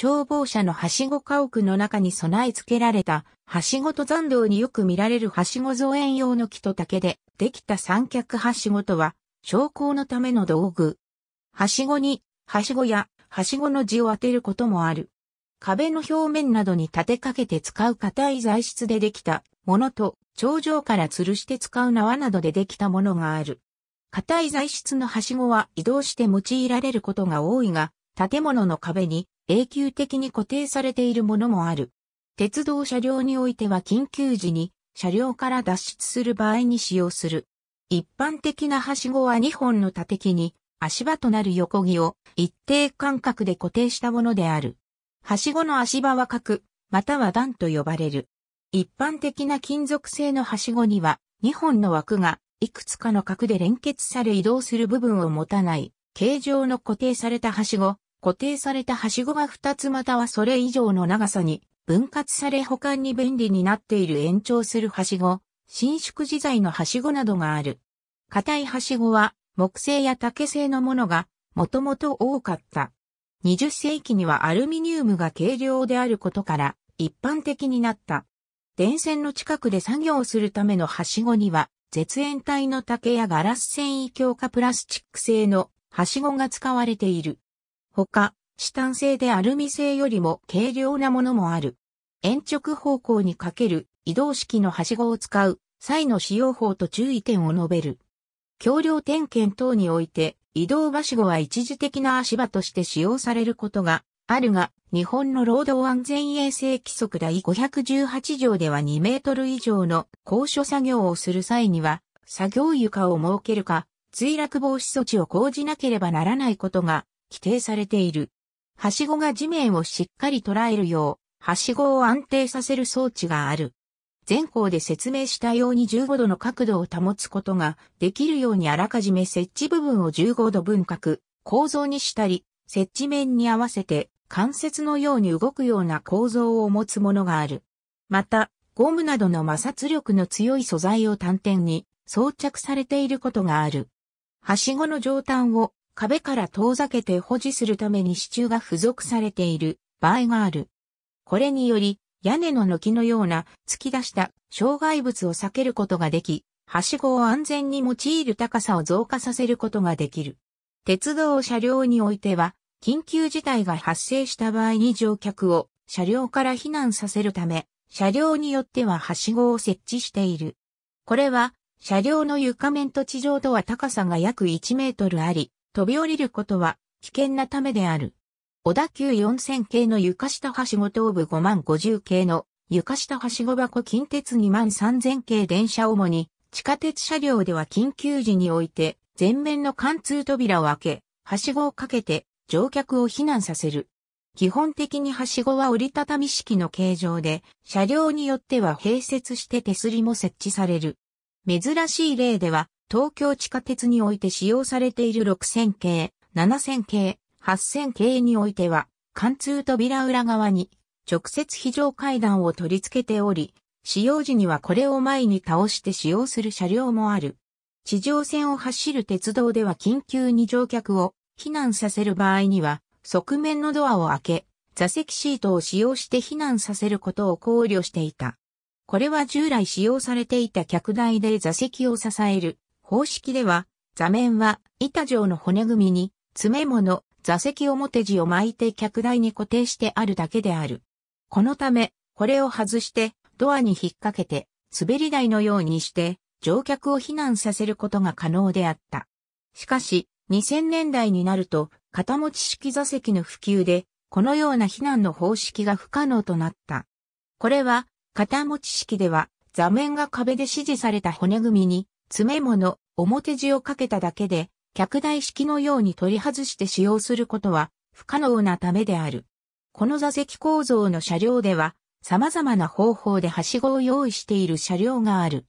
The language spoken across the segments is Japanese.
消防車のはしご家屋の中に備え付けられた、はしごと残道によく見られるはしご造園用の木と竹で、できた三脚はしごとは、昇降のための道具。はしごに、はしごや、はしごの字を当てることもある。壁の表面などに立てかけて使う硬い材質でできたものと、頂上から吊るして使う縄などでできたものがある。硬い材質のはしごは移動して用いられることが多いが、建物の壁に永久的に固定されているものもある。鉄道車両においては緊急時に車両から脱出する場合に使用する。一般的なはしごは2本の縦木に足場となる横木を一定間隔で固定したものである。はしごの足場は角、または段と呼ばれる。一般的な金属製のはしごには2本の枠がいくつかの角で連結され移動する部分を持たない形状の固定されたはしご固定されたはしごが2つまたはそれ以上の長さに分割され保管に便利になっている延長するはしご、伸縮自在のはしごなどがある。硬いはしごは木製や竹製のものがもともと多かった。20世紀にはアルミニウムが軽量であることから一般的になった。電線の近くで作業するためのはしごには絶縁体の竹やガラス繊維強化プラスチック製のはしごが使われている。ほか、チタン製でアルミ製よりも軽量なものもある。延直方向にかける移動式のはしごを使う際の使用法と注意点を述べる。橋梁点検等において移動はしごは一時的な足場として使用されることがあるが、日本の労働安全衛生規則第518条では2メートル以上の高所作業をする際には、作業床を設けるか、墜落防止措置を講じなければならないことが規定されている。はしごが地面をしっかり捉えるよう、はしごを安定させる装置がある。前項で説明したように15度の角度を保つことができるようにあらかじめ設置部分を15度分割、構造にしたり、設置面に合わせて関節のように動くような構造を持つものがある。また、ゴムなどの摩擦力の強い素材を端点に装着されていることがある。はしごの上端を壁から遠ざけて保持するために支柱が付属されている場合がある。これにより、屋根の軒のような突き出した障害物を避けることができ、はしごを安全に用いる高さを増加させることができる。鉄道車両においては、緊急事態が発生した場合に乗客を車両から避難させるため、車両によってははしごを設置している。これは、車両の床面と地上とは高さが約1メートルあり、飛び降りることは危険なためである。小田急4000系の床下はしご東部5万50系の床下はしご箱近鉄2万3000系電車主に地下鉄車両では緊急時において前面の貫通扉を開け、はしごをかけて乗客を避難させる。基本的にはしごは折りたたみ式の形状で、車両によっては併設して手すりも設置される。珍しい例では、東京地下鉄において使用されている6000系、7000系、8000系においては、貫通扉裏側に直接非常階段を取り付けており、使用時にはこれを前に倒して使用する車両もある。地上線を走る鉄道では緊急に乗客を避難させる場合には、側面のドアを開け、座席シートを使用して避難させることを考慮していた。これは従来使用されていた客台で座席を支える方式では、座面は板状の骨組みに、詰め物、座席表地を巻いて脚台に固定してあるだけである。このため、これを外してドアに引っ掛けて滑り台のようにして乗客を避難させることが可能であった。しかし、2000年代になると片持ち式座席の普及でこのような避難の方式が不可能となった。これは片持ち式では座面が壁で支持された骨組みに詰め物、表地をかけただけで、客台式のように取り外して使用することは不可能なためである。この座席構造の車両では、様々な方法ではしごを用意している車両がある。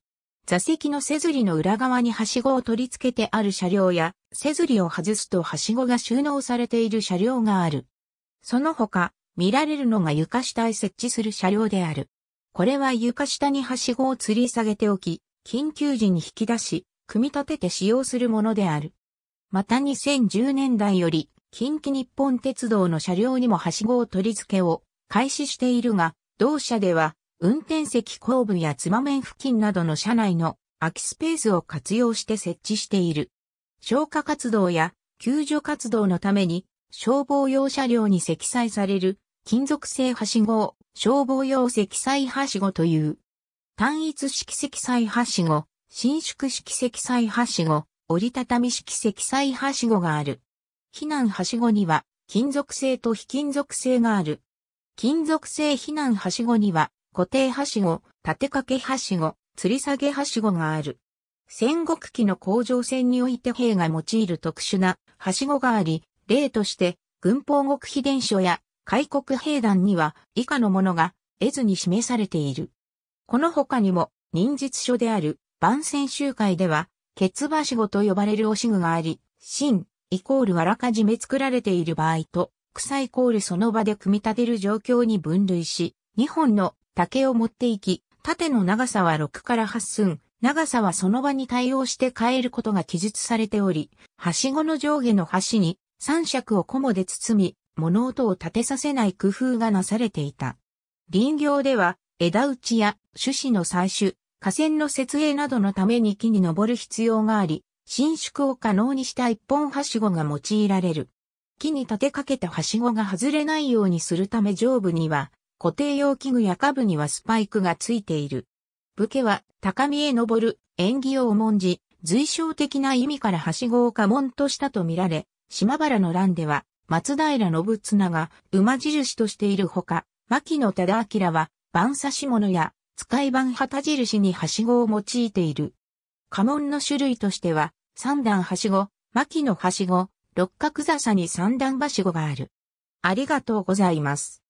座席のせずりの裏側にはしごを取り付けてある車両や、せずりを外すとはしごが収納されている車両がある。その他、見られるのが床下へ設置する車両である。これは床下にはしごを吊り下げておき、緊急時に引き出し、組み立てて使用するものである。また2010年代より、近畿日本鉄道の車両にもはしごを取り付けを開始しているが、同社では、運転席後部やつま面付近などの車内の空きスペースを活用して設置している。消火活動や救助活動のために消防用車両に積載される金属製はしごを消防用積載はしごという。単一式積載はしご、伸縮式積載はしご、折りたたみ式積載はしごがある。避難はしごには、金属製と非金属製がある。金属製避難はしごには、固定はしご、立てかけはしご、吊り下げはしごがある。戦国期の甲状船において兵が用いる特殊なはしごがあり、例として、軍法国秘伝書や開国兵団には以下のものが絵図に示されている。この他にも、忍術書である、万千集会では、ケツバシと呼ばれるおしぐがあり、真、イコールあらかじめ作られている場合と、草イコールその場で組み立てる状況に分類し、2本の竹を持っていき、縦の長さは6から8寸、長さはその場に対応して変えることが記述されており、はしごの上下の端に三尺をコモで包み、物音を立てさせない工夫がなされていた。林業では枝打ちや種子の採取、河川の設営などのために木に登る必要があり、伸縮を可能にした一本はしごが用いられる。木に立てかけたはしごが外れないようにするため上部には固定用器具や下部にはスパイクがついている。武家は高みへ登る縁起を重んじ、随称的な意味からはしごを家紋としたとみられ、島原の乱では松平信綱が馬印としているほか、牧野忠明は番差し物や使い番旗印にはしごを用いている。家紋の種類としては、三段はしご、牧のはしご、六角座座に三段はしごがある。ありがとうございます。